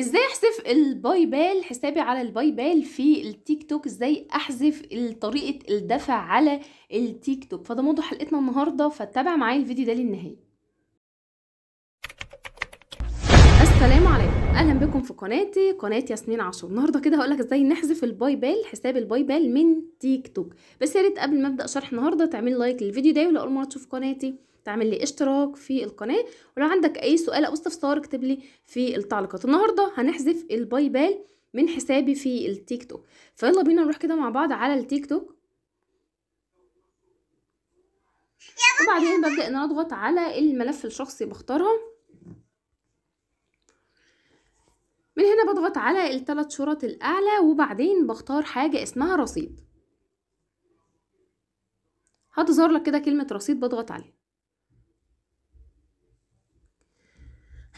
ازاي احذف الباي بال حسابي على الباي بال في التيك توك ازاي احذف طريقه الدفع على التيك توك فده موضوع حلقتنا النهارده فتابع معايا الفيديو ده للنهايه السلام عليكم اهلا بكم في قناتي قناه ياسمين عاشور النهارده كده هقولك ازاي نحذف الباي بال حساب الباي بال من تيك توك بس يا ريت قبل ما ابدا شرح النهارده تعملي لايك للفيديو ده ولو اول مره تشوف قناتي تعمل لي اشتراك في القناه ولو عندك اي سؤال او استفسار اكتب لي في التعليقات النهارده هنحذف الباي بال من حسابي في التيك توك فيلا بينا نروح كده مع بعض على التيك توك وبعدين ببدا ان اضغط على الملف الشخصي بختارها من هنا بضغط على الثلاث شرط الأعلى وبعدين بختار حاجة اسمها رصيد هتظهر لك كده كلمة رصيد بضغط عليها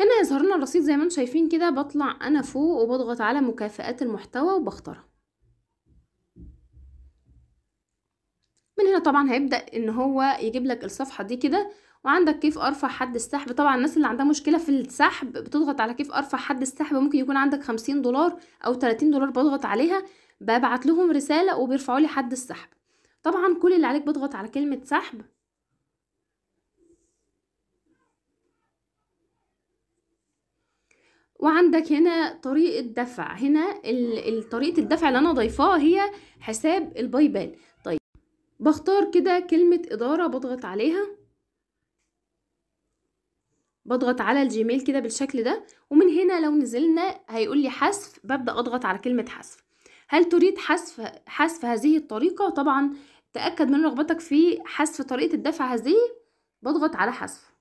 هنا يظهر لنا الرصيد زي ما انتم شايفين كده بطلع انا فوق وبضغط على مكافئات المحتوى وبختارها من هنا طبعا هيبدا ان هو يجيب لك الصفحه دي كده وعندك كيف ارفع حد السحب طبعا الناس اللي عندها مشكله في السحب بتضغط على كيف ارفع حد السحب ممكن يكون عندك 50 دولار او 30 دولار بضغط عليها ببعت لهم رساله وبيرفعوا لي حد السحب طبعا كل اللي عليك بضغط على كلمه سحب وعندك هنا طريقة دفع هنا طريقة الدفع اللي أنا ضايفاها هي حساب الباي بال طيب بختار كده كلمة إدارة بضغط عليها بضغط على الجيميل كده بالشكل ده ومن هنا لو نزلنا هيقول لي حذف ببدأ أضغط على كلمة حذف هل تريد حذف حذف هذه الطريقة طبعا تأكد من رغبتك في حذف طريقة الدفع هذه بضغط على حذف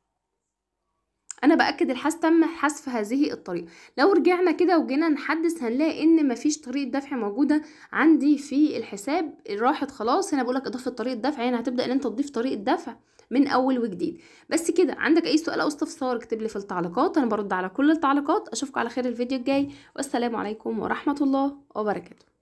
انا باكد الحذف تم حذف هذه الطريقه لو رجعنا كده وجينا نحدث هنلاقي ان مفيش طريقه دفع موجوده عندي في الحساب راحت خلاص هنا بقولك اضافه طريقه دفع يعني هتبدا ان انت تضيف طريقه دفع من اول وجديد بس كده عندك اي سؤال او استفسار اكتب لي في التعليقات انا برد على كل التعليقات اشوفكم على خير الفيديو الجاي والسلام عليكم ورحمه الله وبركاته